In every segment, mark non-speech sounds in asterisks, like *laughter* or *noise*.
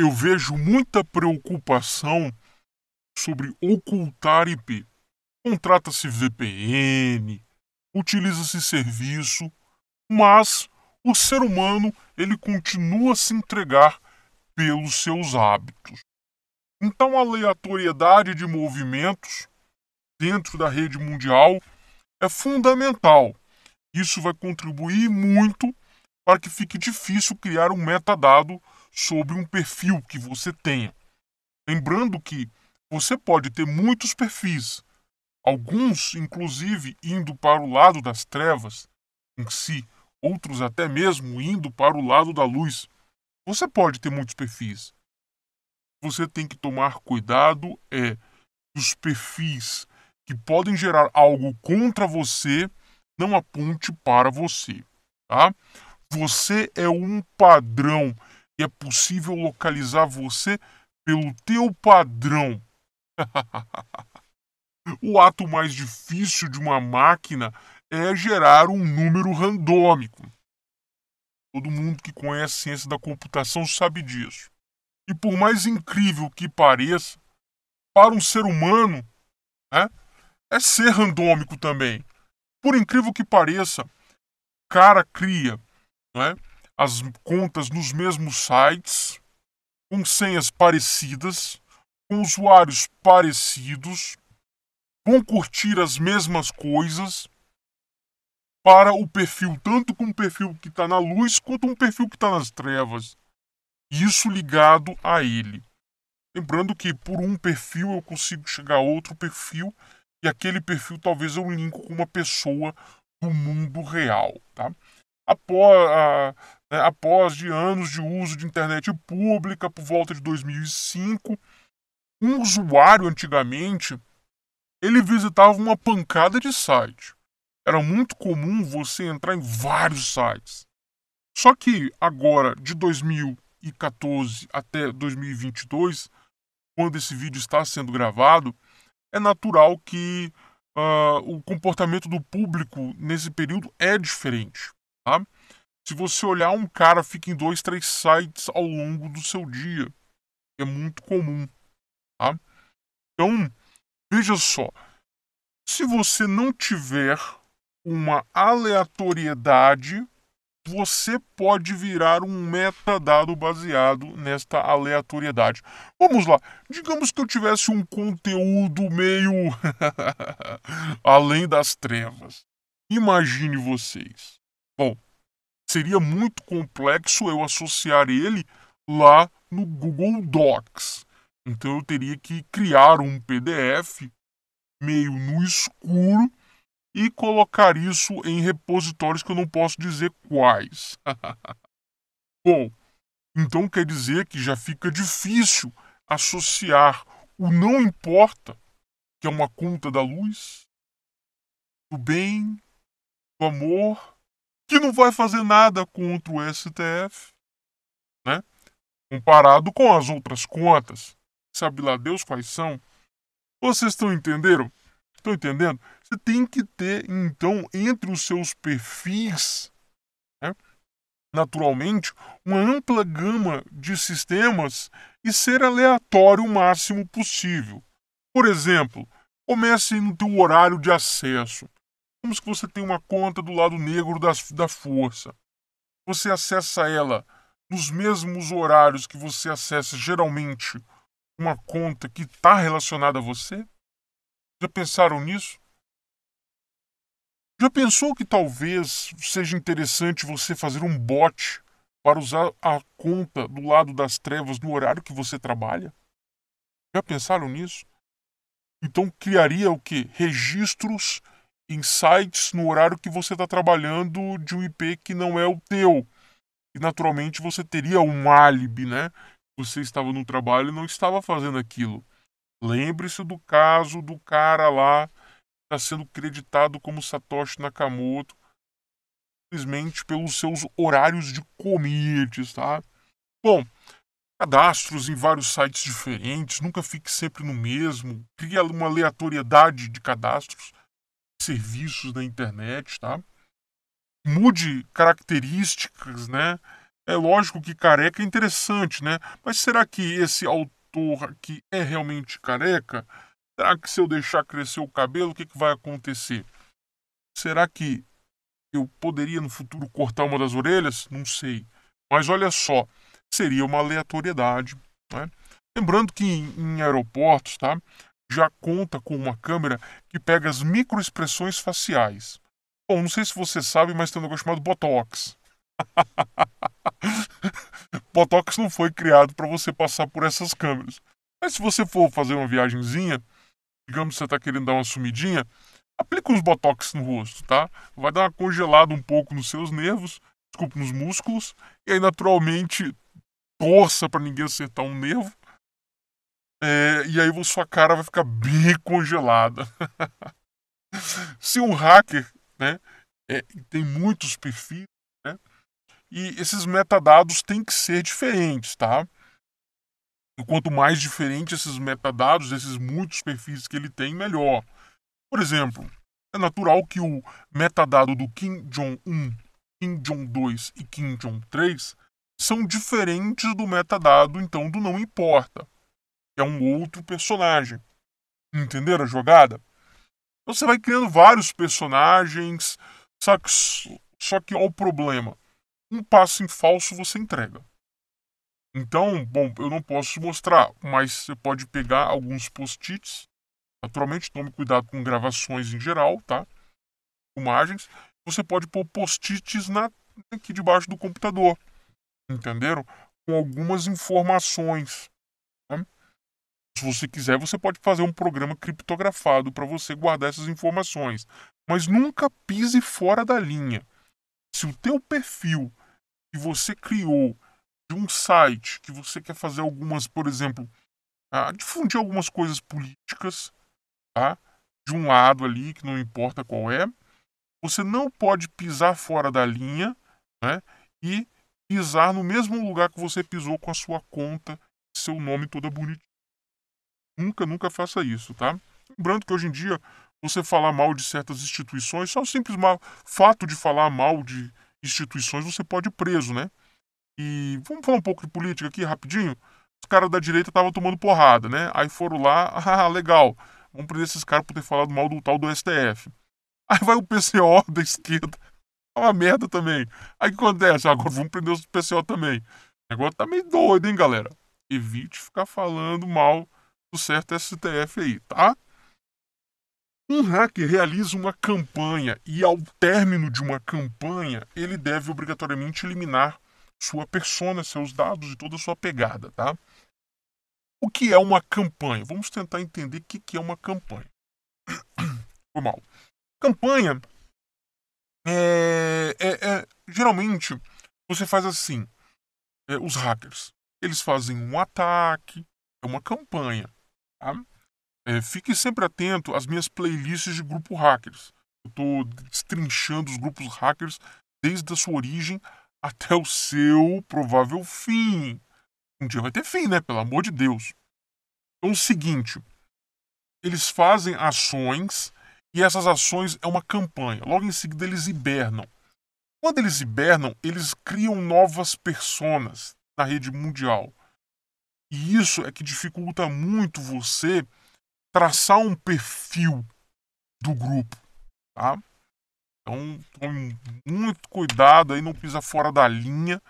eu vejo muita preocupação sobre ocultar IP. Contrata-se VPN, utiliza-se serviço, mas o ser humano ele continua a se entregar pelos seus hábitos. Então a aleatoriedade de movimentos dentro da rede mundial é fundamental. Isso vai contribuir muito para que fique difícil criar um metadado sobre um perfil que você tenha. Lembrando que você pode ter muitos perfis, alguns inclusive indo para o lado das trevas em si, outros até mesmo indo para o lado da luz. Você pode ter muitos perfis. Você tem que tomar cuidado é os perfis que podem gerar algo contra você não aponte para você, tá? Você é um padrão é possível localizar você pelo teu padrão. *laughs* o ato mais difícil de uma máquina é gerar um número randômico. Todo mundo que conhece a ciência da computação sabe disso. E por mais incrível que pareça, para um ser humano, né, é ser randômico também. Por incrível que pareça, cara cria, não é? as contas nos mesmos sites, com senhas parecidas, com usuários parecidos, vão curtir as mesmas coisas para o perfil, tanto com um perfil que está na luz quanto um perfil que está nas trevas. Isso ligado a ele. Lembrando que por um perfil eu consigo chegar a outro perfil e aquele perfil talvez eu linko com uma pessoa do mundo real, tá? Após, ah, né, após de anos de uso de internet pública, por volta de 2005, um usuário antigamente ele visitava uma pancada de sites. Era muito comum você entrar em vários sites. Só que agora, de 2014 até 2022, quando esse vídeo está sendo gravado, é natural que uh, o comportamento do público nesse período é diferente. Tá? Se você olhar um cara, fica em dois, três sites ao longo do seu dia. É muito comum. Tá? Então, veja só. Se você não tiver uma aleatoriedade, você pode virar um metadado baseado nesta aleatoriedade. Vamos lá. Digamos que eu tivesse um conteúdo meio *laughs* além das trevas. Imagine vocês. Bom, seria muito complexo eu associar ele lá no Google Docs. Então eu teria que criar um PDF meio no escuro e colocar isso em repositórios que eu não posso dizer quais. *laughs* Bom, então quer dizer que já fica difícil associar o não importa, que é uma conta da luz, do bem, do amor que não vai fazer nada contra o STF, né? Comparado com as outras contas, sabe lá Deus quais são. Vocês estão entendendo? Estão entendendo? Você tem que ter então entre os seus perfis, né? naturalmente, uma ampla gama de sistemas e ser aleatório o máximo possível. Por exemplo, comece no teu horário de acesso. Vamos que você tem uma conta do lado negro da força. Você acessa ela nos mesmos horários que você acessa geralmente uma conta que está relacionada a você? Já pensaram nisso? Já pensou que talvez seja interessante você fazer um bot para usar a conta do lado das trevas no horário que você trabalha? Já pensaram nisso? Então criaria o que? Registros insights no horário que você está trabalhando de um IP que não é o teu. E naturalmente você teria um álibi, né? Você estava no trabalho e não estava fazendo aquilo. Lembre-se do caso do cara lá que está sendo creditado como Satoshi Nakamoto simplesmente pelos seus horários de commits, tá? Bom, cadastros em vários sites diferentes, nunca fique sempre no mesmo, cria uma aleatoriedade de cadastros serviços da internet, tá? Mude características, né? É lógico que careca é interessante, né? Mas será que esse autor aqui é realmente careca? Será que se eu deixar crescer o cabelo, o que, que vai acontecer? Será que eu poderia no futuro cortar uma das orelhas? Não sei. Mas olha só, seria uma aleatoriedade. Né? Lembrando que em, em aeroportos, tá? já conta com uma câmera que pega as microexpressões faciais. Bom, não sei se você sabe, mas tem um negócio chamado Botox. *laughs* botox não foi criado para você passar por essas câmeras. Mas se você for fazer uma viagemzinha, digamos que você está querendo dar uma sumidinha, aplica uns botox no rosto, tá? Vai dar uma congelada um pouco nos seus nervos, desculpa, nos músculos, e aí naturalmente torça para ninguém acertar um nervo é, e aí sua cara vai ficar bem congelada. *laughs* Se um hacker, né, é, tem muitos perfis, né, e esses metadados têm que ser diferentes, tá? E quanto mais diferente esses metadados, esses muitos perfis que ele tem, melhor. Por exemplo, é natural que o metadado do Kim jong 1, Kim Jong-2 e Kim Jong-3 são diferentes do metadado, então, do não importa é um outro personagem. Entenderam a jogada? Então você vai criando vários personagens, só que, só que ó, o problema. Um passo em falso você entrega. Então, bom, eu não posso mostrar, mas você pode pegar alguns post-its. Naturalmente, tome cuidado com gravações em geral, tá? Imagens, Você pode pôr post-its aqui debaixo do computador. Entenderam? Com algumas informações. Se você quiser, você pode fazer um programa criptografado para você guardar essas informações, mas nunca pise fora da linha. Se o teu perfil que você criou de um site que você quer fazer algumas, por exemplo, ah, difundir algumas coisas políticas, tá? De um lado ali, que não importa qual é, você não pode pisar fora da linha, né? E pisar no mesmo lugar que você pisou com a sua conta, seu nome toda bonitinha. Nunca, nunca faça isso, tá? Lembrando que hoje em dia você falar mal de certas instituições, só o simples mal, fato de falar mal de instituições, você pode ir preso, né? E vamos falar um pouco de política aqui rapidinho. Os caras da direita estavam tomando porrada, né? Aí foram lá, *laughs* ah, ah, legal, vamos prender esses caras por ter falado mal do tal do STF. Aí vai o PCO *laughs* da esquerda, é uma merda também. Aí o que acontece? Ah, agora vamos prender os PCO também. O negócio tá meio doido, hein, galera? Evite ficar falando mal do certo é STF aí, tá? Um hacker realiza uma campanha e, ao término de uma campanha, ele deve obrigatoriamente eliminar sua persona, seus dados e toda a sua pegada, tá? O que é uma campanha? Vamos tentar entender o que é uma campanha. *coughs* Foi mal. Campanha é, é, é, geralmente você faz assim. É, os hackers eles fazem um ataque, é uma campanha. Tá? É, fique sempre atento às minhas playlists de grupo hackers. Eu estou destrinchando os grupos hackers desde a sua origem até o seu provável fim. Um dia vai ter fim, né? Pelo amor de Deus. Então, é o seguinte: eles fazem ações e essas ações é uma campanha. Logo em seguida, eles hibernam. Quando eles hibernam, eles criam novas personas na rede mundial. E isso é que dificulta muito você traçar um perfil do grupo, tá? Então, tome muito cuidado aí, não pisa fora da linha.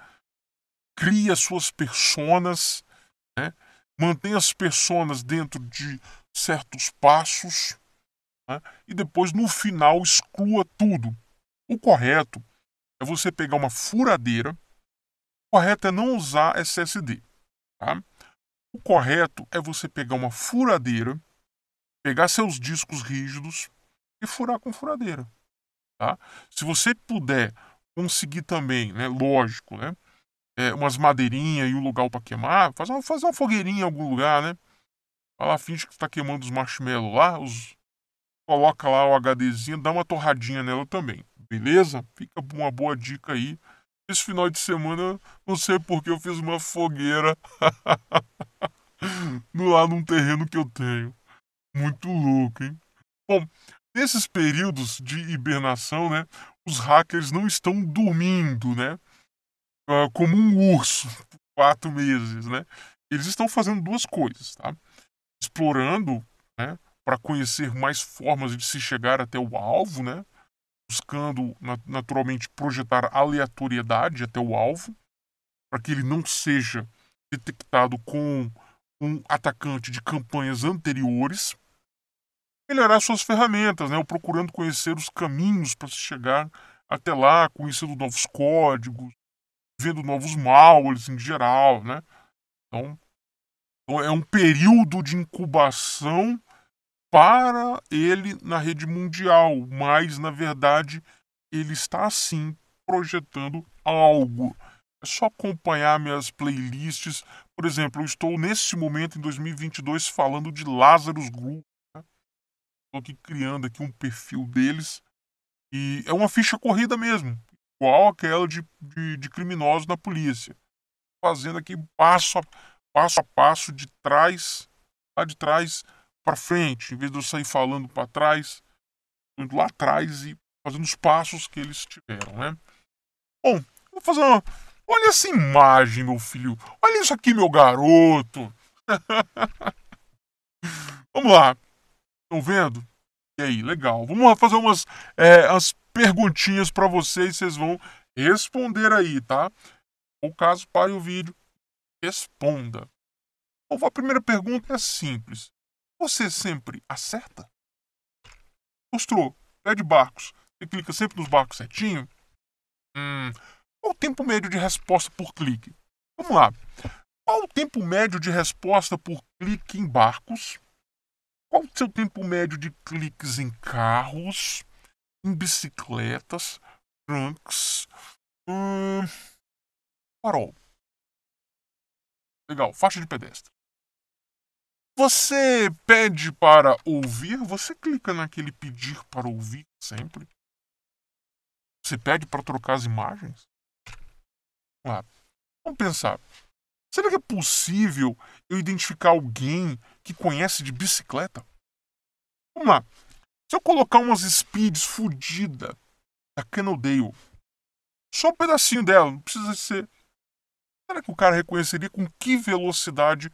Crie as suas personas, né? Mantenha as personas dentro de certos passos né? e depois, no final, exclua tudo. O correto é você pegar uma furadeira. O correto é não usar SSD, tá? O correto é você pegar uma furadeira, pegar seus discos rígidos e furar com furadeira. Tá? Se você puder conseguir também, né, lógico, né, é, umas madeirinhas e um lugar para queimar, fazer uma, fazer uma fogueirinha em algum lugar, né? Fala finge que está queimando os marshmallows lá, os... coloca lá o HDzinho, dá uma torradinha nela também, beleza? Fica uma boa dica aí esse final de semana, não sei porque eu fiz uma fogueira *laughs* lá num terreno que eu tenho. Muito louco, hein? Bom, nesses períodos de hibernação, né, os hackers não estão dormindo, né? Ah, como um urso, por quatro meses, né? Eles estão fazendo duas coisas, tá? Explorando, né? Para conhecer mais formas de se chegar até o alvo, né? buscando naturalmente projetar aleatoriedade até o alvo, para que ele não seja detectado com um atacante de campanhas anteriores. Melhorar suas ferramentas, né? procurando conhecer os caminhos para se chegar até lá, conhecendo novos códigos, vendo novos malwares em geral. Né? Então, então, é um período de incubação para ele na rede mundial, mas na verdade ele está assim projetando algo. É só acompanhar minhas playlists. Por exemplo, eu estou nesse momento em 2022 falando de Lazarus Group. Né? Estou aqui criando aqui um perfil deles e é uma ficha corrida mesmo, igual aquela de, de, de criminosos na polícia, fazendo aqui passo a passo, a passo de trás, lá de trás para frente, em vez de eu sair falando para trás, indo lá atrás e fazendo os passos que eles tiveram, né? Bom, vou fazer uma. Olha essa imagem, meu filho. Olha isso aqui, meu garoto. *laughs* Vamos lá. Estão vendo? E aí, legal. Vamos fazer umas é, as perguntinhas para vocês. Vocês vão responder aí, tá? O caso pare o vídeo, responda. Bom, a primeira pergunta é simples você sempre acerta? Mostrou, pé de barcos, você clica sempre nos barcos certinho? Hum, qual o tempo médio de resposta por clique? Vamos lá. Qual o tempo médio de resposta por clique em barcos? Qual o seu tempo médio de cliques em carros, em bicicletas, trunks, hum, farol? Legal, faixa de pedestre. Você pede para ouvir, você clica naquele pedir para ouvir sempre. Você pede para trocar as imagens? lá. Vamos pensar. Será que é possível eu identificar alguém que conhece de bicicleta? Vamos lá. Se eu colocar umas speeds fodida da Cannondale, só um pedacinho dela, não precisa ser. Será que o cara reconheceria com que velocidade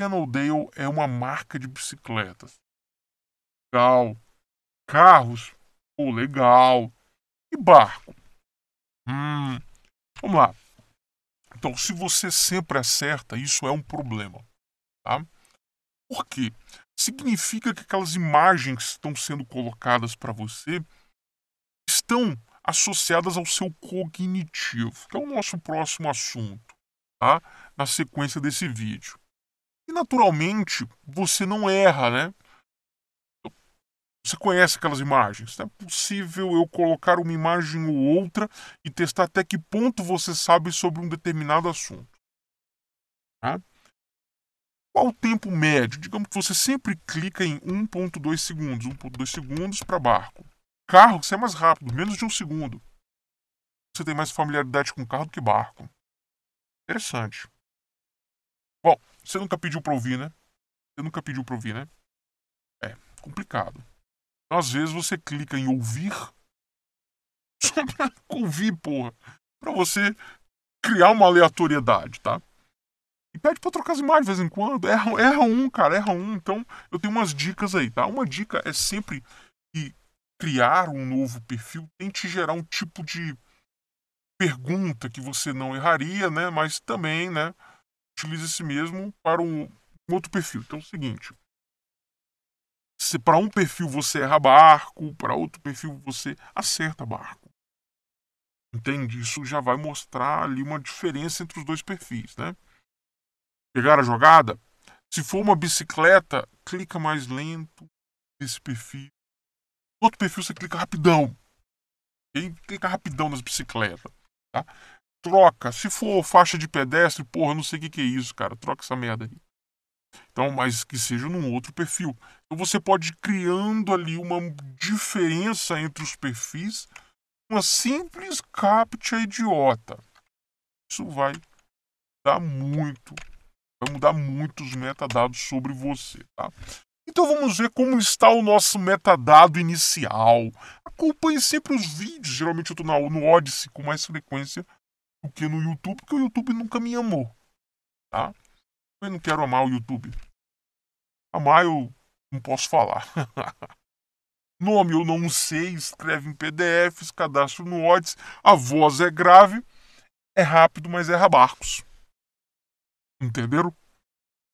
Cannondale é uma marca de bicicletas. Legal. Carros. Pô, legal. E barco. Hum. Vamos lá. Então, se você sempre acerta, isso é um problema. Tá? Por quê? Significa que aquelas imagens que estão sendo colocadas para você estão associadas ao seu cognitivo, que é o nosso próximo assunto, tá? na sequência desse vídeo. E naturalmente você não erra, né? Você conhece aquelas imagens. é possível eu colocar uma imagem ou outra e testar até que ponto você sabe sobre um determinado assunto. Tá? Qual o tempo médio? Digamos que você sempre clica em 1.2 segundos, 1.2 segundos para barco. Carro, você é mais rápido, menos de um segundo. Você tem mais familiaridade com carro do que barco. Interessante. Bom, você nunca pediu pra ouvir, né? Você nunca pediu pra ouvir, né? É, complicado. Então, às vezes você clica em ouvir *laughs* só pra ouvir, porra. Pra você criar uma aleatoriedade, tá? E pede pra trocar as imagens de vez em quando. Erra, erra um, cara, erra um. Então, eu tenho umas dicas aí, tá? Uma dica é sempre que criar um novo perfil tente gerar um tipo de pergunta que você não erraria, né? Mas também, né? utiliza esse mesmo para um, um outro perfil. Então é o seguinte: se para um perfil você erra barco, para outro perfil você acerta barco. Entende? Isso já vai mostrar ali uma diferença entre os dois perfis, né? Pegar a jogada? Se for uma bicicleta, clica mais lento nesse perfil. No outro perfil você clica rapidão. clica rapidão nas bicicletas, tá? troca. Se for faixa de pedestre, porra, não sei o que, que é isso, cara. Troca essa merda aí. Então, mas que seja num outro perfil. Então você pode ir criando ali uma diferença entre os perfis. Uma simples captcha idiota. Isso vai dar muito. Vai mudar muito os metadados sobre você, tá? Então vamos ver como está o nosso metadado inicial. Acompanhe sempre os vídeos, geralmente eu estou no Odyssey com mais frequência, do que no YouTube, porque o YouTube nunca me amou, tá? Eu não quero amar o YouTube. Amar eu não posso falar. *laughs* Nome eu não sei, escreve em PDFs, cadastro no Odds a voz é grave, é rápido, mas é barcos. Entenderam?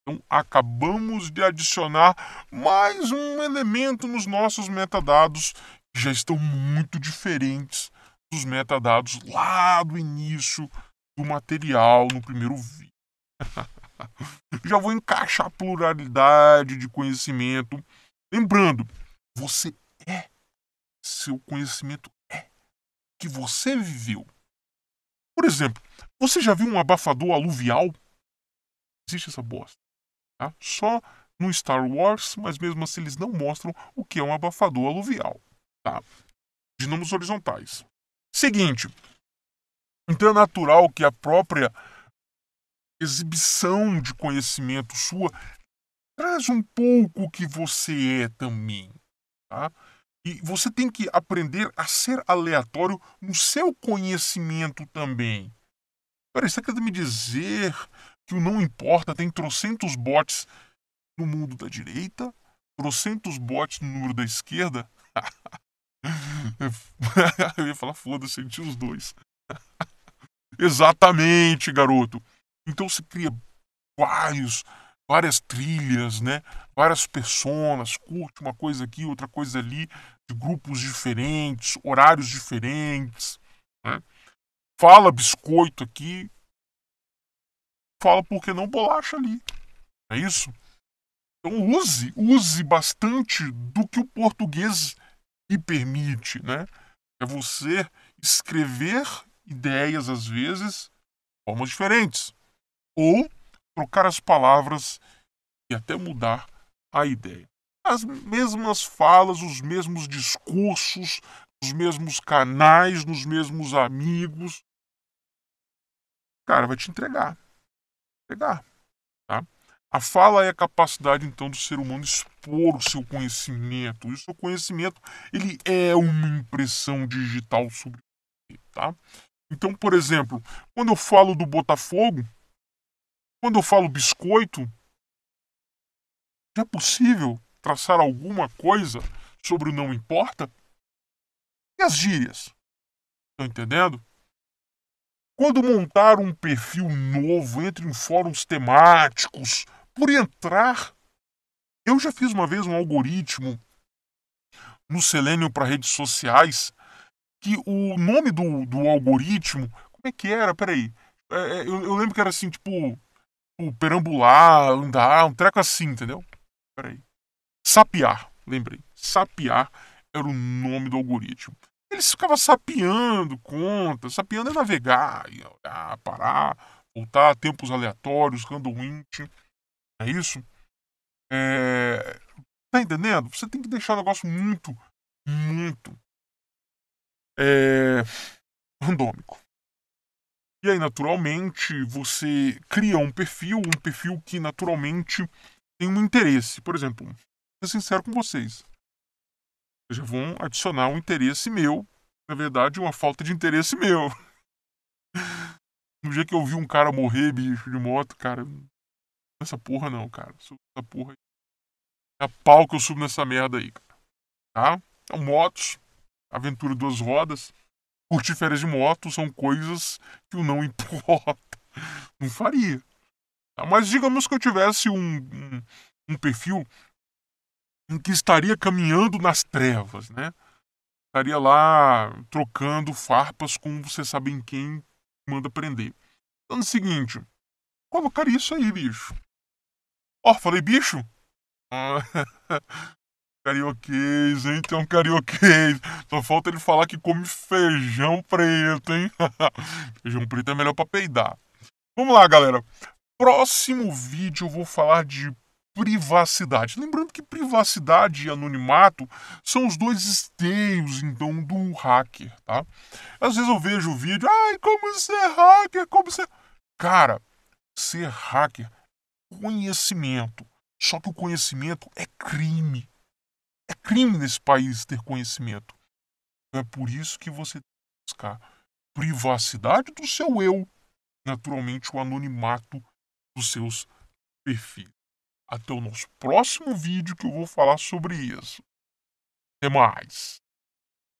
Então acabamos de adicionar mais um elemento nos nossos metadados que já estão muito diferentes os metadados lá do início do material no primeiro vídeo. *laughs* Já vou encaixar a pluralidade de conhecimento. Lembrando, você é, seu conhecimento é, que você viveu. Por exemplo, você já viu um abafador aluvial? Existe essa bosta. Tá? Só no Star Wars, mas mesmo assim eles não mostram o que é um abafador aluvial. Tá? Dinamos horizontais. Seguinte, então é natural que a própria exibição de conhecimento sua traz um pouco que você é também, tá? E você tem que aprender a ser aleatório no seu conhecimento também. Peraí, você quer me dizer que o não importa tem trocentos bots no mundo da direita, trocentos bots no mundo da esquerda? *laughs* *laughs* eu ia falar, foda-se, senti os dois. *laughs* Exatamente, garoto. Então se cria vários, várias trilhas, né? Várias personas, curte uma coisa aqui, outra coisa ali, de grupos diferentes, horários diferentes, né? Fala biscoito aqui, fala por que não bolacha ali. É isso? Então use, use bastante do que o português que permite, né? É você escrever ideias, às vezes, de formas diferentes. Ou trocar as palavras e até mudar a ideia. As mesmas falas, os mesmos discursos, os mesmos canais, nos mesmos amigos. Cara, vai te entregar. Entregar. Tá? A fala é a capacidade então do ser humano expor o seu conhecimento. E o seu conhecimento ele é uma impressão digital sobre ele, tá? Então, por exemplo, quando eu falo do Botafogo, quando eu falo biscoito, é possível traçar alguma coisa sobre o não importa? E as gírias? Estão entendendo? Quando montar um perfil novo, entre em fóruns temáticos, por entrar. Eu já fiz uma vez um algoritmo no Selenium para redes sociais que o nome do, do algoritmo. Como é que era? Peraí. É, é, eu, eu, lembro que era assim, tipo. O perambular, andar, um treco assim, entendeu? Peraí. Sapiar, lembrei. Sapiar era o nome do algoritmo. Eles ficavam sapeando contas. Sapeando é navegar, olhar, parar, voltar, tempos aleatórios, random int é isso? É... Tá entendendo? Você tem que deixar o negócio muito, muito é... randômico. E aí, naturalmente, você cria um perfil, um perfil que naturalmente tem um interesse. Por exemplo, vou ser sincero com vocês. Vocês já vão adicionar um interesse meu, na verdade, uma falta de interesse meu. *laughs* No dia que eu vi um cara morrer, bicho, de moto, cara, nessa porra não, cara. Subo nessa porra aí. É a pau que eu subo nessa merda aí, cara. Tá? Então, motos, aventura duas rodas, curtir férias de moto são coisas que o não *laughs* importa. Não faria. Tá? Mas digamos que eu tivesse um, um, um perfil em que estaria caminhando nas trevas, né? Estaria lá trocando farpas com você sabe quem manda prender. Então é o seguinte, colocaria isso aí, bicho. Ó, oh, falei bicho? Ah, *laughs* carioquês, hein? Tem um carioquês. Só falta ele falar que come feijão preto, hein? *laughs* feijão preto é melhor pra peidar. Vamos lá, galera. Próximo vídeo eu vou falar de privacidade. Lembrando que privacidade e anonimato são os dois esteios, então, do hacker, tá? Às vezes eu vejo o vídeo, ai, como ser é hacker, como ser... Cara, ser hacker conhecimento. Só que o conhecimento é crime. É crime nesse país ter conhecimento. É por isso que você tem que buscar privacidade do seu eu, naturalmente o anonimato dos seus perfis. Até o nosso próximo vídeo que eu vou falar sobre isso. Até mais!